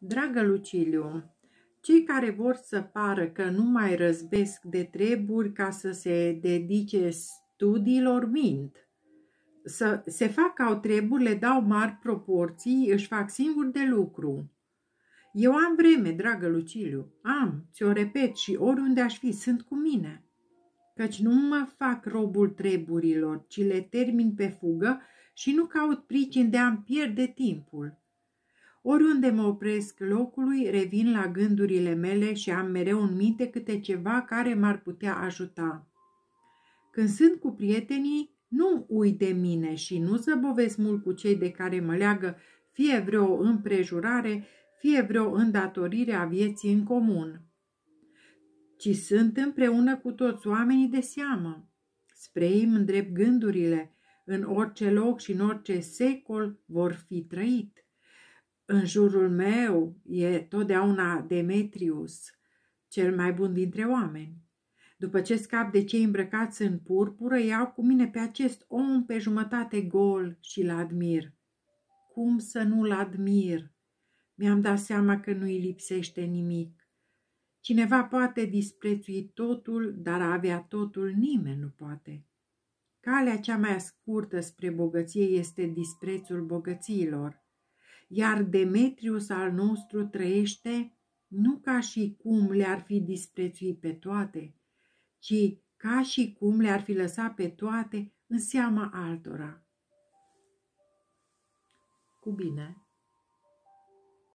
Dragă Luciliu, cei care vor să pară că nu mai răzbesc de treburi ca să se dedice studiilor mint. Să se fac au treburi, le dau mari proporții, își fac singur de lucru. Eu am vreme, dragă Luciliu, am, ți-o repet și oriunde aș fi, sunt cu mine. Căci nu mă fac robul treburilor, ci le termin pe fugă și nu caut pricin de a-mi pierde timpul. Oriunde mă opresc locului, revin la gândurile mele și am mereu în minte câte ceva care m-ar putea ajuta. Când sunt cu prietenii, nu uit de mine și nu zăbovesc mult cu cei de care mă leagă fie vreo împrejurare, fie vreo îndatorire a vieții în comun, ci sunt împreună cu toți oamenii de seamă. Spre ei îndrept gândurile, în orice loc și în orice secol vor fi trăit. În jurul meu e totdeauna Demetrius, cel mai bun dintre oameni. După ce scap de cei îmbrăcați în purpură, iau cu mine pe acest om pe jumătate gol și l admir. Cum să nu-l admir? Mi-am dat seama că nu-i lipsește nimic. Cineva poate disprețui totul, dar a avea totul nimeni nu poate. Calea cea mai scurtă spre bogăție este disprețul bogățiilor iar Demetrius al nostru trăiește nu ca și cum le-ar fi disprețuit pe toate, ci ca și cum le-ar fi lăsat pe toate în seama altora. Cu bine!